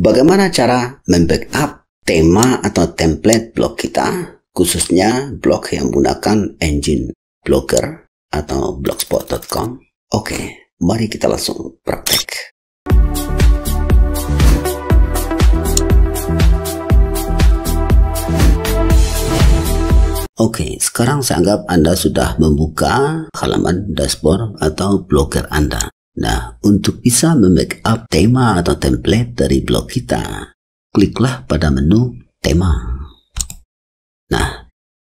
Bagaimana cara membackup tema atau template blog kita, khususnya blog yang menggunakan engine blogger atau blogspot.com? Oke, mari kita langsung praktek. Oke, sekarang saya anggap Anda sudah membuka halaman dashboard atau blogger Anda. Nah, untuk bisa membackup tema atau template dari blog kita, kliklah pada menu tema. Nah,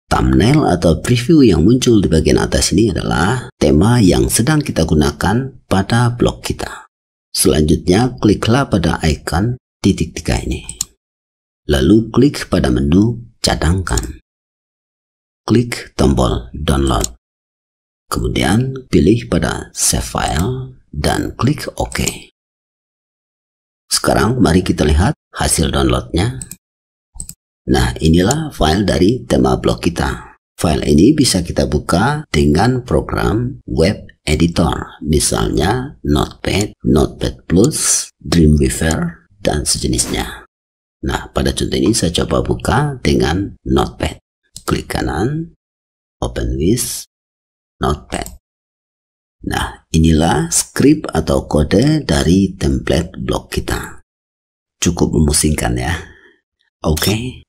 thumbnail atau preview yang muncul di bagian atas ini adalah tema yang sedang kita gunakan pada blog kita. Selanjutnya, kliklah pada icon titik tiga ini. Lalu klik pada menu cadangkan. Klik tombol download. Kemudian pilih pada save file dan klik OK. Sekarang mari kita lihat hasil downloadnya. Nah inilah file dari tema blog kita. File ini bisa kita buka dengan program web editor, misalnya Notepad, Notepad Plus, Dreamweaver, dan sejenisnya. Nah, pada contoh ini saya coba buka dengan Notepad. Klik kanan, Open With, Inilah script atau kode dari template blog kita. Cukup memusingkan ya. Oke. Okay.